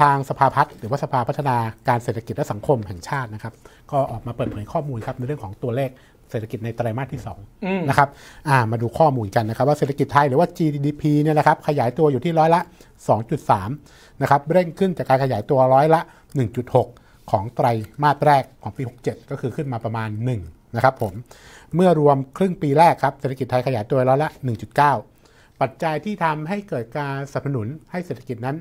ทางสภาพัฒน์หรือว่าสภาพัฒนาการเศรษฐกิจและสังคมแห่งชาตินะครับก็ออกมาเปิดเผยข้อมูลครับในเรื่องของตัวเลขเศรษฐกิจในไตรมาสที่2นะครับมาดูข้อมูลกันนะครับว่าเศรษฐกิจไทย หรือว่า GDP เนี่ยนะครับขยายตัวอยู่ที่ร้อยละ 2.3นะครับเร่งขึ้นจากการขยายตัวร้อยละ 1.6 ของไตรมาสแรกของปี 67 ก็คือขึ้นมาประมาณ1นะครับผมเมื่อรวมครึ่งปีแรกครับเศรษฐกิจไทยขยายตัวร้อยละ1.9ปัจจัยที่ทำให้เกิดการสนับสนุนให้เศรษฐกิจนั้น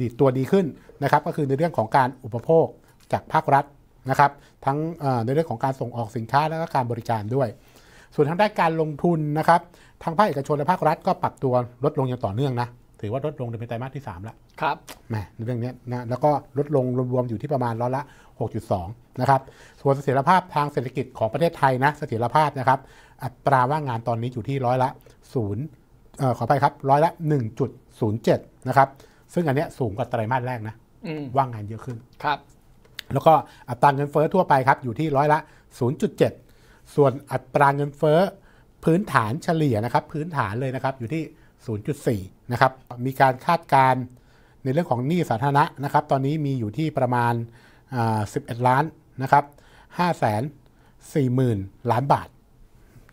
ดีดตัวดีขึ้นนะครับก็คือในเรื่องของการอุปโภคจากภาครัฐนะครับทั้งในเรื่องของการส่งออกสินค้าและการบริการด้วย ส่วนทางด้านการลงทุนนะครับทางภาคเอกชนและภาครัฐก็ปรับตัวลดลงอย่างต่อเนื่องนะถือว่าลดลงในไตรมาสที่3แล้วครับแหมในเรื่องนี้นะแล้วก็ลดลงรวมๆอยู่ที่ประมาณร้อยละ6.2นะครับส่วนเสถียรภาพทางเศรษฐกิจของประเทศไทยนะเสถียรภาพนะครับ อัตราว่างงานตอนนี้อยู่ที่ร้อยละ0ขออภัยครับร้อยละ1.07นะครับ ซึ่งอันนี้สูงกว่าไตรมาสแรกนะว่างงานเยอะขึ้นครับ แล้วก็อัตราเงินเฟอ้อทั่วไปครับ อยู่ที่ร้อยละ0.7ส่วนอัตราเงินเฟอ้อพื้นฐานเฉลี่ยนะครับ พื้นฐานเลยนะครับ อยู่ที่0.4นะครับ มีการคาดการณ์ในเรื่องของหนี้สาธารณะนะครับ ตอนนี้มีอยู่ที่ประมาณ11ล้านนะครับ5 4 0 0 0 0ล้านบาท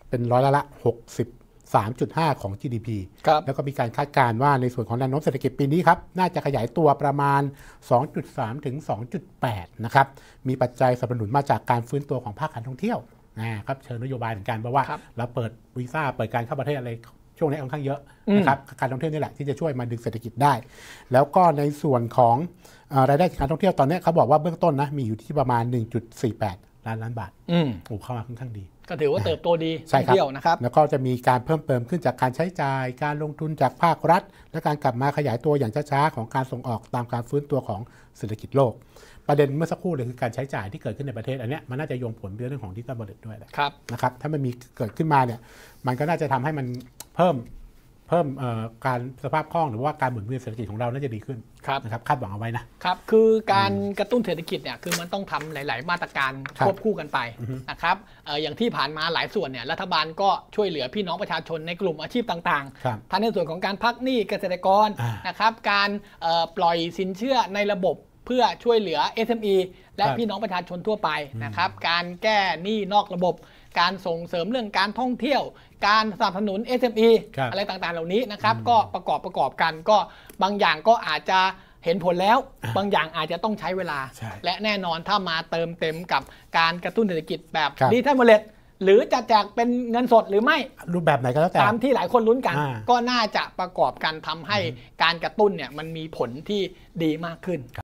เป็นร้อยละละ60 3.5 ของ GDP แล้วก็มีการคาดการณ์ว่าในส่วนของแนวโน้มเศรษฐกิจปีนี้ครับ น่าจะขยายตัวประมาณ 2.3 ถึง 2.8 นะครับ มีปัจจัยสนับสนุนมาจากการฟื้นตัวของภาคการท่องเที่ยวนะครับ เชิญนโยบายเหมือนกันเพราะว่าเราเปิดวีซ่า เปิดการเข้าประเทศอะไร ช่วงนี้ค่อนข้างเยอะนะครับ การท่องเที่ยวนี่แหละที่จะช่วยมาดึงเศรษฐกิจได้ แล้วก็ในส่วนของรายได้จากการท่องเที่ยว ตอนนี้เขาบอกว่าเบื้องต้นนะ มีอยู่ที่ประมาณ 1.48ล้านล้านบาท อืมโอ้เข้ามาค่อนข้างดี ก็ถือว่าเติบโตดี ใช่ครับเที่ยวนะครับ แล้วก็จะมีการเพิ่มเติมขึ้นจากการใช้จ่าย การลงทุนจากภาครัฐ และการกลับมาขยายตัวอย่างช้าๆ ของการส่งออกตามการฟื้นตัวของเศรษฐกิจโลก ประเด็นเมื่อสักครู่เลยคือการใช้จ่ายที่เกิดขึ้นในประเทศอันเนี้ยมันน่าจะโยงผลเรื่องของดิจิตอลบัลลด้วยแหละครับ นะครับ ถ้ามันมีเกิดขึ้นมาเนี่ยมันก็น่าจะทำให้มันเพิ่มเพิ่มการสภาพคล่อง หรือว่าการหมุนเวียนเศรษฐกิจของเราน่าจะดีขึ้นครับนะครับคาดหวังเอาไว้นะ ครับคือการกระตุ้นเศรษฐกิจเนี่ยคือมันต้องทำหลายๆมาตรการควบคู่กันไปนะครับอย่างที่ผ่านมาหลายส่วนเนี่ยรัฐบาลก็ช่วยเหลือพี่น้องประชาชนในกลุ่มอาชีพต่างๆ ทั้งในส่วนของการพักหนี้เกษตรกรนะครับการปล่อยสินเชื่อในระบบเพื่อช่วยเหลือ SME และพี่น้องประชาชนทั่วไปนะครับการแก้ หนี้นอกระบบการส่งเสริมเรื่องการท่องเที่ยวการสนับสนุน SME อะไรต่างๆ เหล่านี้นะครับ ก็ประกอบประกอบกันก็บางอย่างก็อาจจะเห็นผลแล้ว บางอย่างอาจจะต้องใช้เวลา และแน่นอนถ้ามาเติมเต็มกับการกระตุ้นเศรษฐกิจแบบดิจิทัลมอลเล็ตหรือจะแจกเป็นเงินสดหรือไม่รูปแบบไหนก็แล้วแต่ตามที่หลายคนลุ้นกัน ก็น่าจะประกอบกันทำให้การกระตุ้นเนี่ยมันมีผลที่ดีมากขึ้น